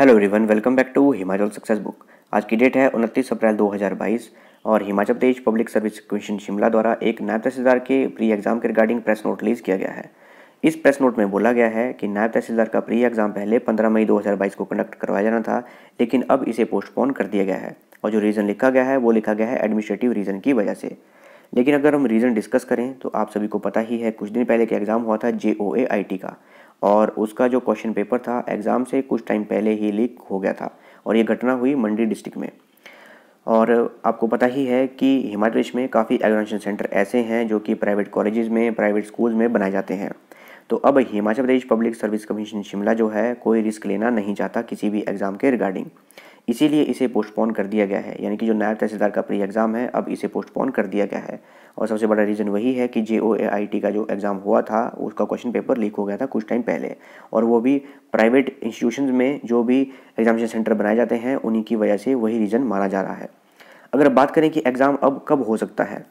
hello everyone welcome back to Himachal success book आज की date है उनतीस अप्रैल 2022 और Himachal Pradesh public service commission Shimla द्वारा एक नायब तहसीलदार के प्री एग्जाम के रिगार्डिंग प्रेस नोट रिलीज़ किया गया है इस प्रेस नोट में बोला गया है कि नायब तहसीलदार का प्री एग्ज़ाम पहले 15 मई 2022 को कंडक्ट करवाया जाना था लेकिन अब इसे पोस्टपोन कर दिया गया है और जो रीज़न लिखा गया है वो लिखा गया है एडमिनिस्ट्रेटिव रीज़न की वजह से लेकिन अगर हम रीज़न डिस्कस करें तो आप सभी को पता ही है कुछ दिन पहले एक एग्ज़ाम हुआ था जे का और उसका जो क्वेश्चन पेपर था एग्ज़ाम से कुछ टाइम पहले ही लीक हो गया था और ये घटना हुई मंडी डिस्ट्रिक्ट में और आपको पता ही है कि हिमाचल प्रदेश में काफ़ी एग्जामेशन सेंटर ऐसे हैं जो कि प्राइवेट कॉलेजेस में प्राइवेट स्कूल्स में बनाए जाते हैं तो अब Himachal Pradesh public service commission Shimla जो है कोई रिस्क लेना नहीं चाहता किसी भी एग्ज़ाम के रिगार्डिंग इसीलिए इसे पोस्टपोन कर दिया गया है यानी कि जो नायब तहसीलदार का प्री एग्ज़ाम है अब इसे पोस्टपोन कर दिया गया है और सबसे बड़ा रीज़न वही है कि जे ओ ए आई टी का जो एग्ज़ाम हुआ था उसका क्वेश्चन पेपर लीक हो गया था कुछ टाइम पहले और वो भी प्राइवेट इंस्टीट्यूशन में जो भी एग्जामिनेशन सेंटर बनाए जाते हैं उन्हीं की वजह से वही रीज़न माना जा रहा है अगर बात करें कि एग्ज़ाम अब कब हो सकता है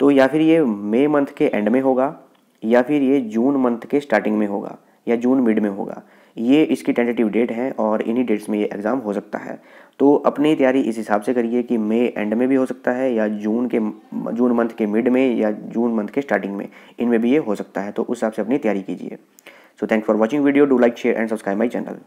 तो या फिर ये मई मंथ के एंड में होगा या फिर ये जून मंथ के स्टार्टिंग में होगा या जून मिड में होगा ये इसकी टेंटेटिव डेट है और इन्हीं डेट्स में ये एग्ज़ाम हो सकता है तो अपनी तैयारी इस हिसाब से करिए कि मई एंड में भी हो सकता है या जून के जून मंथ के मिड में या जून मंथ के स्टार्टिंग में इनमें भी ये हो सकता है तो उस हिसाब से अपनी तैयारी कीजिए so thank for watching video do like share and subscribe my channel